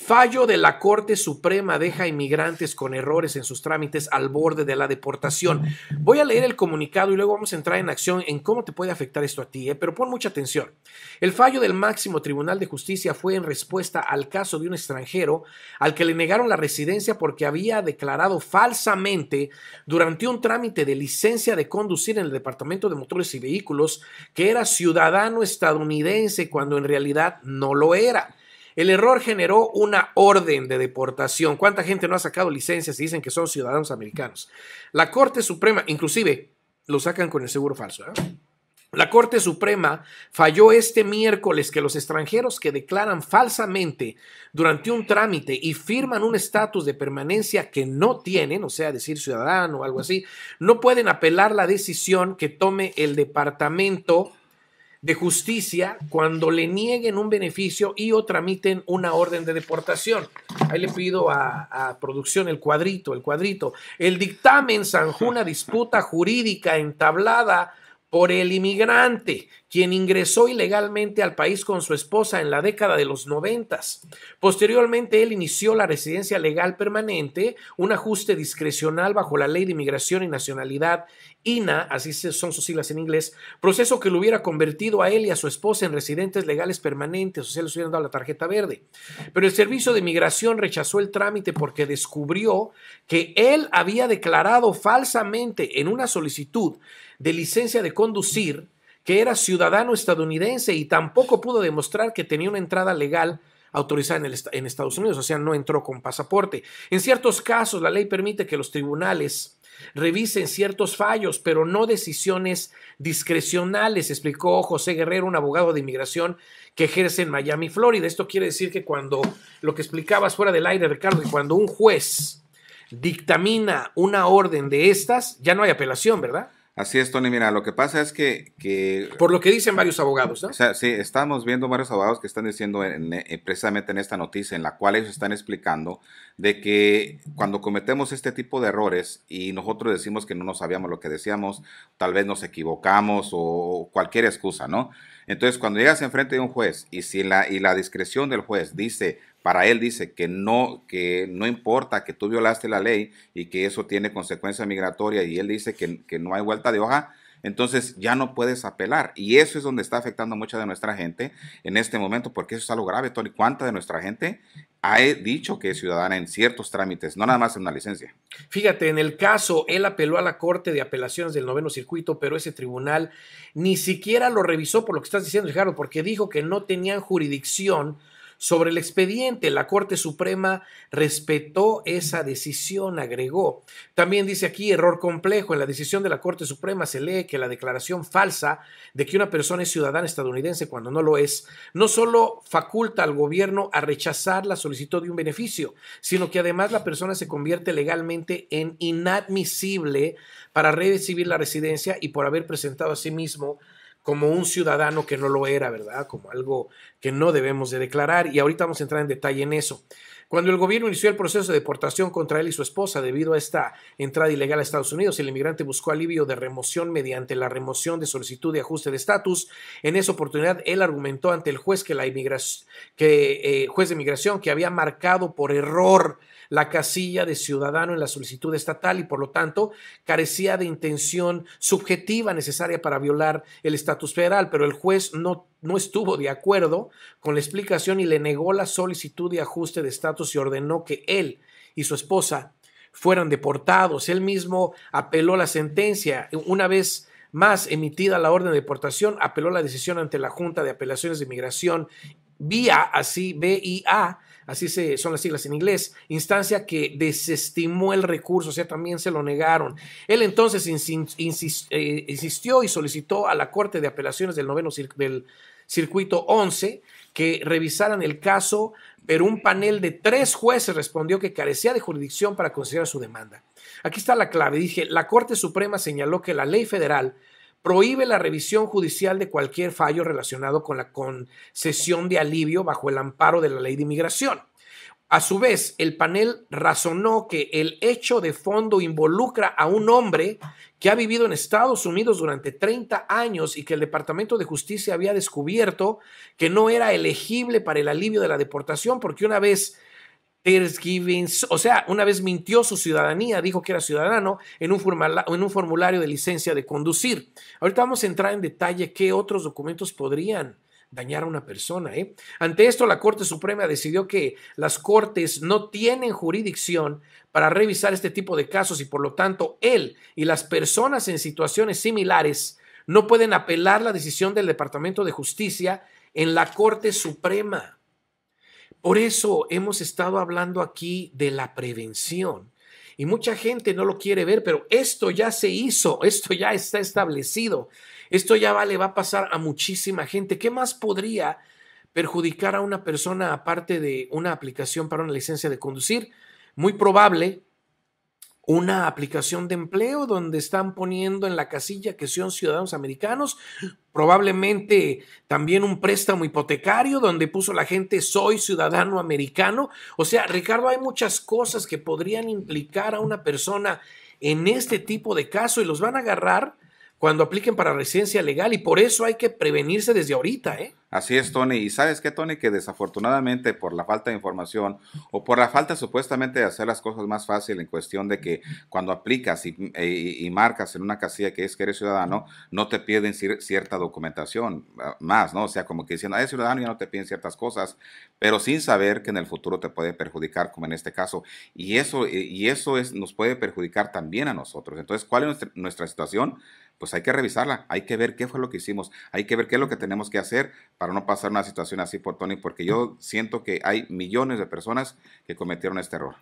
Fallo de la Corte Suprema deja inmigrantes con errores en sus trámites al borde de la deportación. Voy a leer el comunicado y luego vamos a entrar en acción en cómo te puede afectar esto a ti, ¿eh? pero pon mucha atención. El fallo del máximo Tribunal de Justicia fue en respuesta al caso de un extranjero al que le negaron la residencia porque había declarado falsamente durante un trámite de licencia de conducir en el Departamento de Motores y Vehículos que era ciudadano estadounidense cuando en realidad no lo era. El error generó una orden de deportación. ¿Cuánta gente no ha sacado licencias y dicen que son ciudadanos americanos? La Corte Suprema, inclusive, lo sacan con el seguro falso. ¿eh? La Corte Suprema falló este miércoles que los extranjeros que declaran falsamente durante un trámite y firman un estatus de permanencia que no tienen, o sea, decir ciudadano o algo así, no pueden apelar la decisión que tome el Departamento de justicia cuando le nieguen un beneficio y o tramiten una orden de deportación. Ahí le pido a, producción el cuadrito, el cuadrito. El dictamen Sanjuna, una disputa jurídica entablada por el inmigrante, quien ingresó ilegalmente al país con su esposa en la década de los noventas. Posteriormente, él inició la residencia legal permanente, un ajuste discrecional bajo la Ley de Inmigración y Nacionalidad, INA, así son sus siglas en inglés, proceso que lo hubiera convertido a él y a su esposa en residentes legales permanentes, o sea, les hubieran dado la tarjeta verde. Pero el Servicio de inmigración rechazó el trámite porque descubrió que él había declarado falsamente en una solicitud de licencia de conducir que era ciudadano estadounidense y tampoco pudo demostrar que tenía una entrada legal autorizada en, el, en, Estados Unidos, o sea, no entró con pasaporte. En ciertos casos, la ley permite que los tribunales revisen ciertos fallos, pero no decisiones discrecionales, explicó José Guerrero, un abogado de inmigración que ejerce en Miami, Florida. Esto quiere decir que cuando lo que explicabas fuera del aire, Ricardo, y cuando un juez dictamina una orden de estas, ya no hay apelación, ¿verdad? Así es, Tony. Mira, lo que pasa es que... que Por lo que dicen varios abogados, ¿no? sí, estamos viendo varios abogados que están diciendo eh, precisamente en esta noticia, en la cual ellos están explicando de que cuando cometemos este tipo de errores y nosotros decimos que no nos sabíamos lo que decíamos, tal vez nos equivocamos o cualquier excusa, ¿no? Entonces, cuando llegas enfrente de un juez y si la, y la discreción del juez dice para él dice que no, que no importa que tú violaste la ley y que eso tiene consecuencia migratoria y él dice que, que no hay vuelta de hoja, entonces ya no puedes apelar. Y eso es donde está afectando mucha de nuestra gente en este momento, porque eso es algo grave, Tony. ¿Cuánta de nuestra gente ha dicho que es ciudadana en ciertos trámites, no nada más en una licencia? Fíjate, en el caso, él apeló a la Corte de Apelaciones del Noveno Circuito, pero ese tribunal ni siquiera lo revisó por lo que estás diciendo, Ricardo, porque dijo que no tenían jurisdicción sobre el expediente, la Corte Suprema respetó esa decisión, agregó. También dice aquí error complejo. En la decisión de la Corte Suprema se lee que la declaración falsa de que una persona es ciudadana estadounidense cuando no lo es, no solo faculta al gobierno a rechazar la solicitud de un beneficio, sino que además la persona se convierte legalmente en inadmisible para recibir la residencia y por haber presentado a sí mismo como un ciudadano que no lo era, ¿verdad? Como algo que no debemos de declarar y ahorita vamos a entrar en detalle en eso. Cuando el gobierno inició el proceso de deportación contra él y su esposa debido a esta entrada ilegal a Estados Unidos, el inmigrante buscó alivio de remoción mediante la remoción de solicitud de ajuste de estatus. En esa oportunidad, él argumentó ante el juez que la inmigración, que eh, juez de inmigración que había marcado por error la casilla de ciudadano en la solicitud estatal y por lo tanto carecía de intención subjetiva necesaria para violar el estatus federal, pero el juez no, no estuvo de acuerdo con la explicación y le negó la solicitud de ajuste de estatus y ordenó que él y su esposa fueran deportados. Él mismo apeló la sentencia. Una vez más emitida la orden de deportación, apeló la decisión ante la Junta de Apelaciones de Inmigración vía así BIA así se, son las siglas en inglés, instancia que desestimó el recurso, o sea, también se lo negaron. Él entonces eh, insistió y solicitó a la Corte de Apelaciones del noveno del circuito 11 que revisaran el caso, pero un panel de tres jueces respondió que carecía de jurisdicción para considerar su demanda. Aquí está la clave, dije, la Corte Suprema señaló que la ley federal prohíbe la revisión judicial de cualquier fallo relacionado con la concesión de alivio bajo el amparo de la ley de inmigración. A su vez, el panel razonó que el hecho de fondo involucra a un hombre que ha vivido en Estados Unidos durante 30 años y que el Departamento de Justicia había descubierto que no era elegible para el alivio de la deportación porque una vez o sea, una vez mintió su ciudadanía, dijo que era ciudadano en un, en un formulario de licencia de conducir. Ahorita vamos a entrar en detalle qué otros documentos podrían dañar a una persona. ¿eh? Ante esto, la Corte Suprema decidió que las Cortes no tienen jurisdicción para revisar este tipo de casos y por lo tanto él y las personas en situaciones similares no pueden apelar la decisión del Departamento de Justicia en la Corte Suprema. Por eso hemos estado hablando aquí de la prevención. Y mucha gente no lo quiere ver, pero esto ya se hizo, esto ya está establecido, esto ya le va a pasar a muchísima gente. ¿Qué más podría perjudicar a una persona aparte de una aplicación para una licencia de conducir? Muy probable una aplicación de empleo donde están poniendo en la casilla que son ciudadanos americanos, probablemente también un préstamo hipotecario donde puso la gente soy ciudadano americano. O sea, Ricardo, hay muchas cosas que podrían implicar a una persona en este tipo de caso y los van a agarrar cuando apliquen para residencia legal y por eso hay que prevenirse desde ahorita, ¿eh? Así es, Tony. Y sabes qué, Tony, que desafortunadamente por la falta de información o por la falta supuestamente de hacer las cosas más fácil en cuestión de que cuando aplicas y, eh, marcas en una casilla que es que eres ciudadano, no te piden cierta documentación ah, más, ¿no? O sea, como que diciendo, eres ah, ciudadano ya no te piden ciertas cosas, pero sin saber que en el futuro te puede perjudicar, como en este caso. Y eso, eh, y eso es, nos puede perjudicar también a nosotros. Entonces, ¿cuál es nuestra, nuestra situación? pues hay que revisarla, hay que ver qué fue lo que hicimos, hay que ver qué es lo que tenemos que hacer para no pasar una situación así por Tony, porque yo siento que hay millones de personas que cometieron este error.